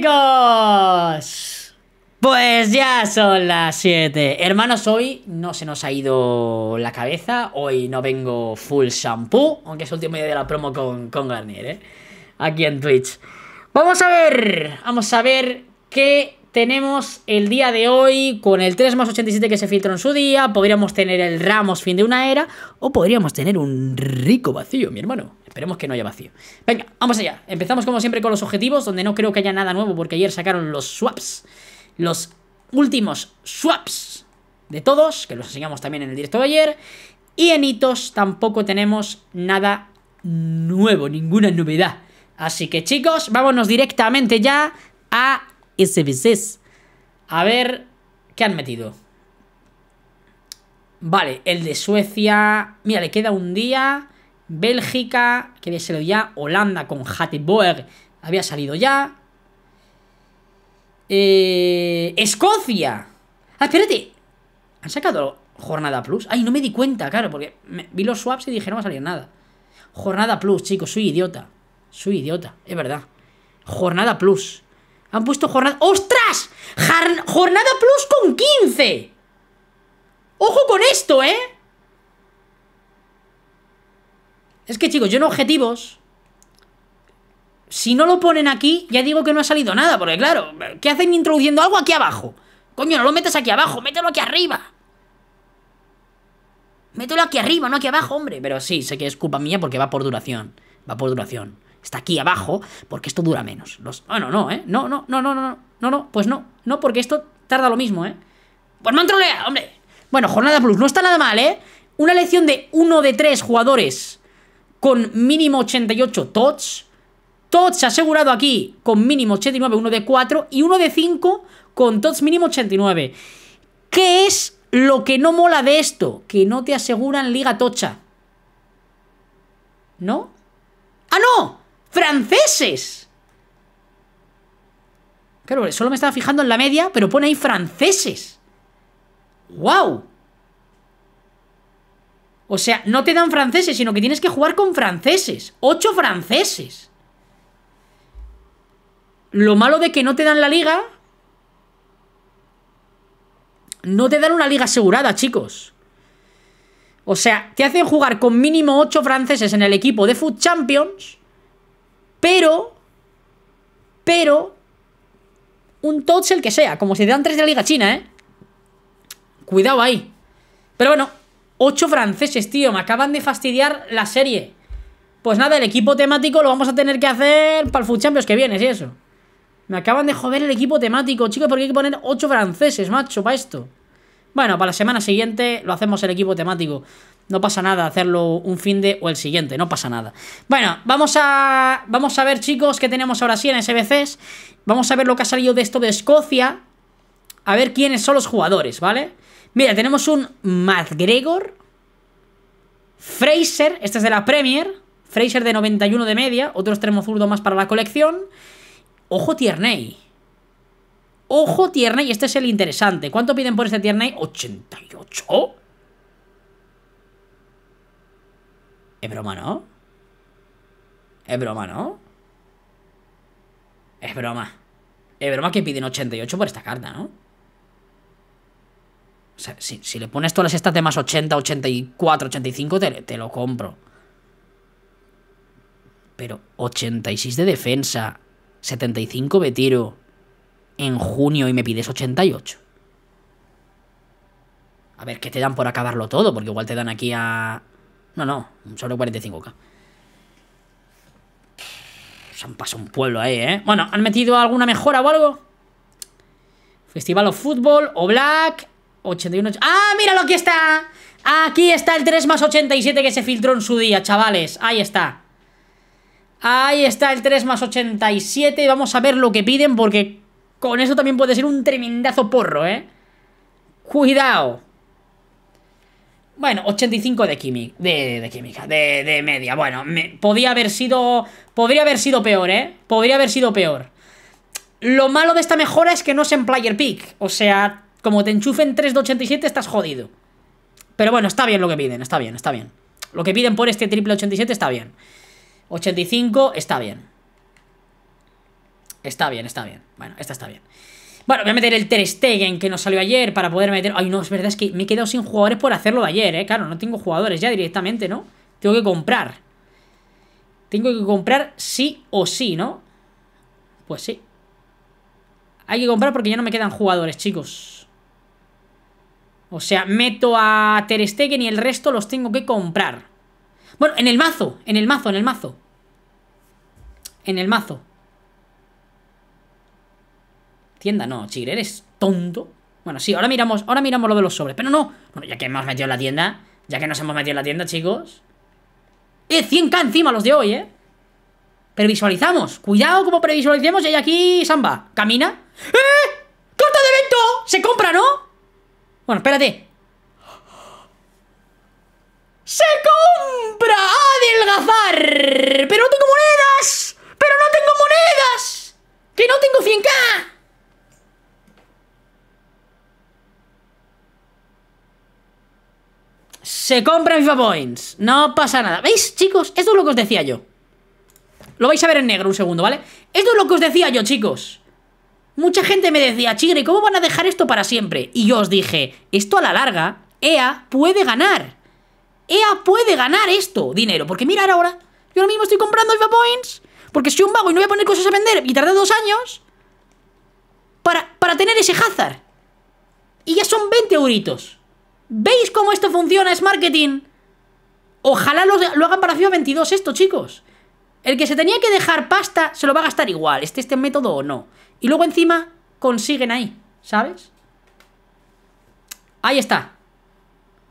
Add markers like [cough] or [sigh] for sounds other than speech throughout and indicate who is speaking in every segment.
Speaker 1: chicos. Pues ya son las 7. Hermanos, hoy no se nos ha ido la cabeza. Hoy no vengo full shampoo, aunque es el último día de la promo con, con Garnier, ¿eh? Aquí en Twitch. Vamos a ver, vamos a ver qué tenemos el día de hoy con el 3 más 87 que se filtró en su día. Podríamos tener el Ramos fin de una era o podríamos tener un rico vacío, mi hermano. Esperemos que no haya vacío. Venga, vamos allá. Empezamos como siempre con los objetivos, donde no creo que haya nada nuevo porque ayer sacaron los swaps. Los últimos swaps de todos, que los enseñamos también en el directo de ayer. Y en hitos tampoco tenemos nada nuevo, ninguna novedad. Así que chicos, vámonos directamente ya a SBCs. A ver, ¿qué han metido? Vale, el de Suecia... Mira, le queda un día... Bélgica, que había salido ya, Holanda con Hatteboer había salido ya. Eh, Escocia. Ah, espérate. ¿Han sacado Jornada Plus? Ay, no me di cuenta, claro, porque vi los swaps y dije no va a salir nada. Jornada Plus, chicos, soy idiota. Soy idiota, es verdad. Jornada Plus. Han puesto jornada... ¡Ostras! Jornada Plus con 15. Ojo con esto, ¿eh? Es que, chicos, yo en objetivos... Si no lo ponen aquí, ya digo que no ha salido nada, porque claro, ¿qué hacen introduciendo algo aquí abajo? Coño, no lo metes aquí abajo, mételo aquí arriba. Mételo aquí arriba, no aquí abajo, hombre. Pero sí, sé que es culpa mía porque va por duración. Va por duración. Está aquí abajo porque esto dura menos. Los... Ah, no, no, ¿eh? No, no, no, no, no, no, no, pues no. No, porque esto tarda lo mismo, ¿eh? Pues me han hombre. Bueno, Jornada Plus, no está nada mal, ¿eh? Una elección de uno de tres jugadores con mínimo 88 Tots Tots asegurado aquí con mínimo 89, uno de 4 y uno de 5 con Tots mínimo 89. ¿Qué es lo que no mola de esto? Que no te aseguran liga tocha. ¿No? ¡Ah, no! ¡Franceses! Claro, solo me estaba fijando en la media, pero pone ahí franceses. ¡Guau! O sea, no te dan franceses, sino que tienes que jugar con franceses. Ocho franceses. Lo malo de que no te dan la liga... No te dan una liga asegurada, chicos. O sea, te hacen jugar con mínimo ocho franceses en el equipo de Food Champions, pero, pero, un touch el que sea, como si te dan tres de la Liga China, ¿eh? Cuidado ahí. Pero bueno, Ocho franceses, tío, me acaban de fastidiar la serie. Pues nada, el equipo temático lo vamos a tener que hacer para el Food Champions que viene, si eso. Me acaban de joder el equipo temático, chicos, porque hay que poner ocho franceses, macho, para esto. Bueno, para la semana siguiente lo hacemos el equipo temático. No pasa nada hacerlo un fin de o el siguiente, no pasa nada. Bueno, vamos a vamos a ver, chicos, qué tenemos ahora sí en SBCs. Vamos a ver lo que ha salido de esto de Escocia, a ver quiénes son los jugadores, ¿vale? Mira, tenemos un Gregor Fraser, este es de la Premier, Fraser de 91 de media, otro extremo zurdo más para la colección. Ojo Tierney. Ojo Tierney, este es el interesante. ¿Cuánto piden por este Tierney? 88. Es broma, ¿no? Es broma, ¿no? Es broma. Es broma que piden 88 por esta carta, ¿no? O sea, si, le pones todas estas de más 80, 84, 85, te, lo compro. Pero 86 de defensa, 75 de tiro en junio y me pides 88. A ver, ¿qué te dan por acabarlo todo? Porque igual te dan aquí a... No, no, solo 45k. Se han pasado un pueblo ahí, ¿eh? Bueno, ¿han metido alguna mejora o algo? Festival of Fútbol, o Black, 81... ¡Ah, míralo, aquí está! Aquí está el 3 más 87 que se filtró en su día, chavales. Ahí está. Ahí está el 3 más 87. Vamos a ver lo que piden porque con eso también puede ser un tremendazo porro, ¿eh? Cuidado. Bueno, 85 de química. De, química. De, media. Bueno, me, podía haber sido. Podría haber sido peor, ¿eh? Podría haber sido peor. Lo malo de esta mejora es que no es en player pick. O sea, como te enchufen 3 de 87 estás jodido. Pero bueno, está bien lo que piden, está bien, está bien. Lo que piden por este triple 87 está bien. 85 está bien. Está bien, está bien. Bueno, esta está bien. Bueno, voy a meter el Ter Stegen que nos salió ayer para poder meter... Ay, no, es verdad, es que me he quedado sin jugadores por hacerlo de ayer, ¿eh? Claro, no tengo jugadores ya directamente, ¿no? Tengo que comprar. Tengo que comprar sí o sí, ¿no? Pues sí. Hay que comprar porque ya no me quedan jugadores, chicos. O sea, meto a Ter Stegen y el resto los tengo que comprar. Bueno, en el mazo, en el mazo, en el mazo. En el mazo. Tienda, no, Chigre, eres tonto. Bueno, sí, ahora miramos, ahora miramos lo de los sobres, pero no. Bueno, ya que hemos metido en la tienda, ya que nos hemos metido en la tienda, chicos. ¡Eh, 100k encima los de hoy, eh! Previsualizamos. Cuidado como previsualicemos y hay aquí samba. ¿Camina? ¡Eh! ¡Corta de evento! Se compra, ¿no? Bueno, espérate. ¡Se compra adelgazar! ¡Pero no tengo monedas! ¡Pero no tengo monedas! ¡Que no tengo 100k! Se compra FIFA Points. No pasa nada. ¿Veis, chicos? Esto es lo que os decía yo. Lo vais a ver en negro un segundo, ¿vale? Esto es lo que os decía yo, chicos. Mucha gente me decía, Chigre, ¿cómo van a dejar esto para siempre? Y yo os dije, esto a la larga, EA puede ganar. EA puede ganar esto, dinero. Porque mirar ahora, yo ahora mismo estoy comprando FIFA Points. Porque soy un vago y no voy a poner cosas a vender y tarda dos años para, para tener ese Hazard. Y ya son 20 euritos. ¿Veis cómo esto funciona? Es marketing. Ojalá lo, lo hagan para FIFA 22 esto, chicos. El que se tenía que dejar pasta se lo va a gastar igual, este este método o no. Y luego encima consiguen ahí, ¿sabes? Ahí está.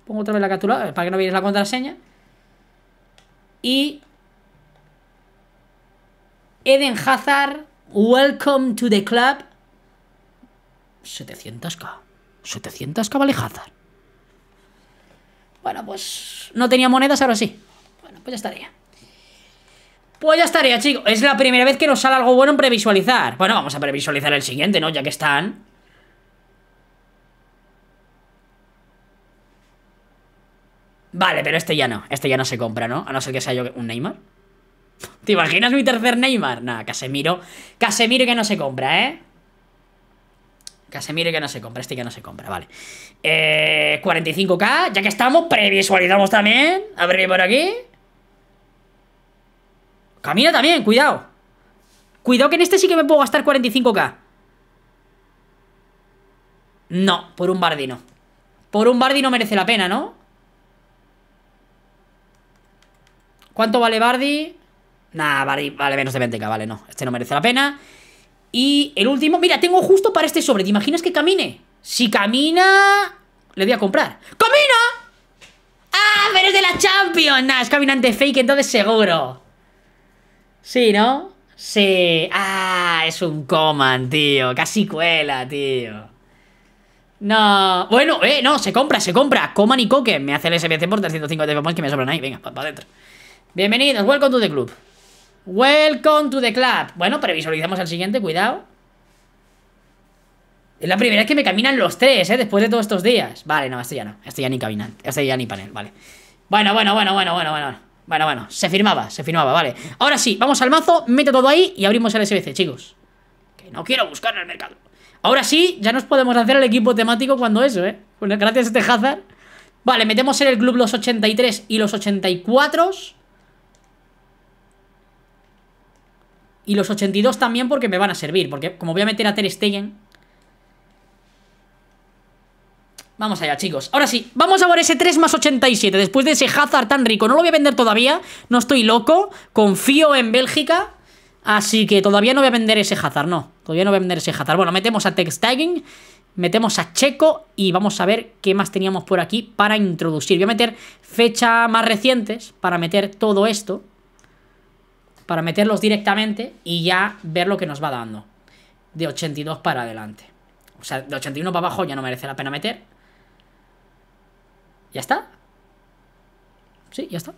Speaker 1: Pongo otra vez la captura eh, para que no vienes la contraseña. Y Eden Hazard, welcome to the club. 700k. 700k vale Hazard. Bueno, pues no tenía monedas, ahora sí. Bueno, pues ya estaría. Pues ya estaría, chicos. Es la primera vez que nos sale algo bueno en previsualizar. Bueno, vamos a previsualizar el siguiente, ¿no? Ya que están... Vale, pero este ya no. Este ya no se compra, ¿no? A no ser que sea yo un Neymar. [laughs] ¿Te imaginas mi tercer Neymar? Nada, Casemiro. Casemiro que no se compra, ¿eh? Casemiro que no se compra. Este que no se compra, vale. Eh, 45k. Ya que estamos, previsualizamos también. Abrir por aquí. Camina también, cuidado. Cuidado que en este sí que me puedo gastar 45k. No, por un Bardi no. Por un Bardi no merece la pena, ¿no? ¿Cuánto vale Bardi? Nah, Bardi vale menos de 20k, vale, no. Este no merece la pena. Y el último, mira, tengo justo para este sobre. ¿Te imaginas que camine? Si camina, le voy a comprar. ¡Camina! ¡Ah, pero es de la Champions! Nah, es caminante fake, entonces seguro. Sí, ¿no? Sí. Ah, es un Coman, tío. Casi cuela, tío. No. Bueno, eh, no, se compra, se compra. Coman y Coque. Me hace el SBC por 350 Pokémon que me sobran ahí. Venga, para adentro. Bienvenidos, welcome to the club. Welcome to the club. Bueno, previsualizamos el al siguiente, cuidado. Es la primera vez que me caminan los tres, ¿eh? Después de todos estos días. Vale, no, este ya no. Esto ya ni caminante. Esto ya ni panel, vale. Bueno, bueno, bueno, bueno, bueno, bueno. Bueno, bueno, se firmaba, se firmaba, vale Ahora sí, vamos al mazo, mete todo ahí y abrimos el SBC, chicos Que no quiero buscar en el mercado Ahora sí, ya nos podemos hacer el equipo temático cuando eso, ¿eh? Bueno, gracias a este Hazard Vale, metemos en el club los 83 y los 84 Y los 82 también porque me van a servir Porque como voy a meter a Ter Stegen Vamos allá, chicos. Ahora sí, vamos a ver ese 3 más 87. Después de ese Hazard tan rico. No lo voy a vender todavía. No estoy loco. Confío en Bélgica. Así que todavía no voy a vender ese Hazard, no. Todavía no voy a vender ese Hazard. Bueno, metemos a tagging Metemos a Checo. Y vamos a ver qué más teníamos por aquí para introducir. Voy a meter fecha más recientes para meter todo esto. Para meterlos directamente y ya ver lo que nos va dando. De 82 para adelante. O sea, de 81 para abajo ya no merece la pena meter. ¿Ya está? Sí, ya está.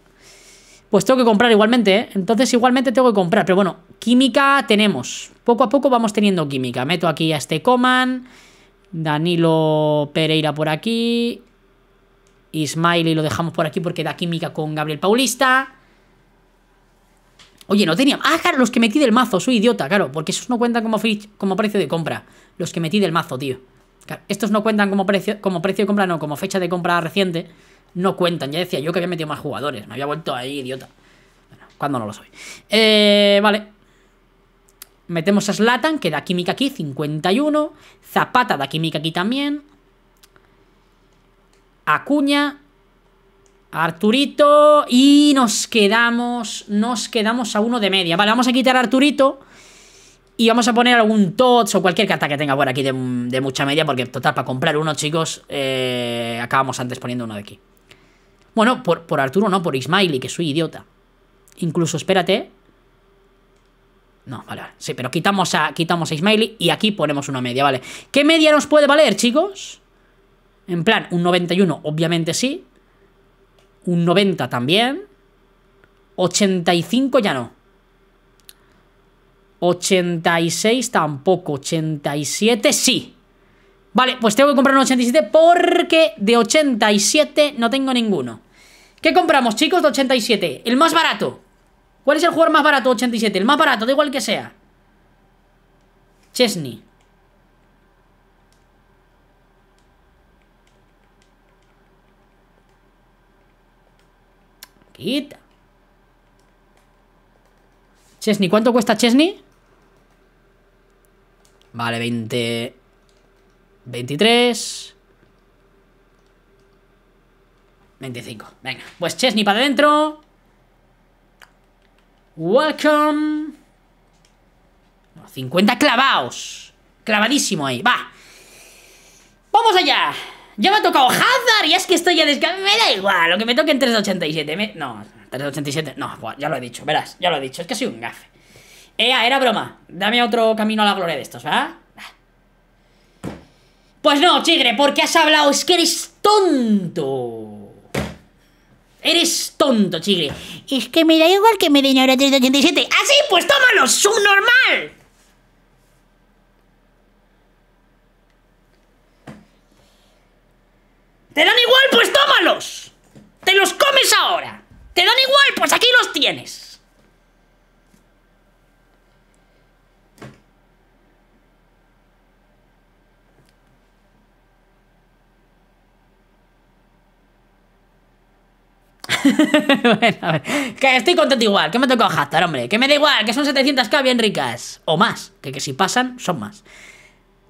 Speaker 1: Pues tengo que comprar igualmente, ¿eh? Entonces igualmente tengo que comprar. Pero bueno, química tenemos. Poco a poco vamos teniendo química. Meto aquí a este Coman. Danilo Pereira por aquí. y lo dejamos por aquí porque da química con Gabriel Paulista. Oye, no tenía... Ah, claro, los que metí del mazo. Soy idiota, claro. Porque esos no cuentan como, como precio de compra. Los que metí del mazo, tío estos no cuentan como precio, como precio de compra, no, como fecha de compra reciente. No cuentan. Ya decía yo que había metido más jugadores. Me había vuelto ahí, idiota. Bueno, cuando no lo soy. Eh, vale. Metemos a Slatan, que da química aquí, 51. Zapata da química aquí también. Acuña. Arturito. Y nos quedamos. Nos quedamos a uno de media. Vale, vamos a quitar a Arturito. Y vamos a poner algún TOTS o cualquier carta que tenga por aquí de, mucha media, porque total, para comprar uno, chicos, eh, acabamos antes poniendo uno de aquí. Bueno, por, Arturo no, por Ismaili, que soy idiota. Incluso, espérate. No, vale, Sí, pero quitamos a, quitamos a Ismaili y aquí ponemos una media, ¿vale? ¿Qué media nos puede valer, chicos? En plan, un 91, obviamente sí. Un 90 también. 85 ya no. 86 tampoco, 87 sí. Vale, pues tengo que comprar un 87 porque de 87 no tengo ninguno. ¿Qué compramos, chicos, de 87? El más barato. ¿Cuál es el jugador más barato, 87? El más barato, da igual que sea. Chesney. Quita. Chesney, ¿cuánto cuesta Chesney? Vale, 20... 23... 25. Venga, pues Chesney para adentro. Welcome. 50 clavados. Clavadísimo ahí. Va. Vamos allá. Ya me ha tocado Hazard y es que estoy ya descansando. Me da igual, lo que me toque en 387. No, 387. No, ya lo he dicho, verás, ya lo he dicho. Es que soy un gafe. Ea, era broma. Dame otro camino a la gloria de estos, ¿verdad? Pues no, chigre, porque has hablado. Es que eres tonto. Eres tonto, chigre. Es que me da igual que me den ahora 387. ¡Ah, sí! Pues tómalo, subnormal. ¿Te dan igual? Pues tómalos. Te los comes ahora. ¿Te dan igual? Pues aquí los tienes. [laughs] bueno, a ver. Que estoy contento igual, que me toca Hazard, hombre. Que me da igual, que son 700k bien ricas. O más, que, que si pasan, son más.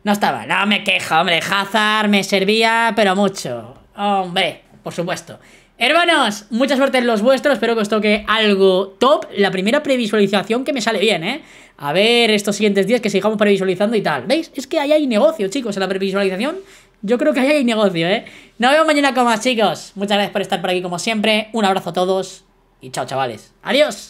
Speaker 1: No estaba, no me quejo, hombre. Hazard me servía, pero mucho. Hombre, por supuesto. Hermanos, mucha suerte en los vuestros, espero que os toque algo top. La primera previsualización que me sale bien, ¿eh? A ver estos siguientes días que sigamos previsualizando y tal. ¿Veis? Es que ahí hay negocio, chicos, en la previsualización yo creo que ahí hay negocio, ¿eh? Nos vemos mañana con más, chicos. Muchas gracias por estar por aquí como siempre. Un abrazo a todos y chao, chavales. ¡Adiós!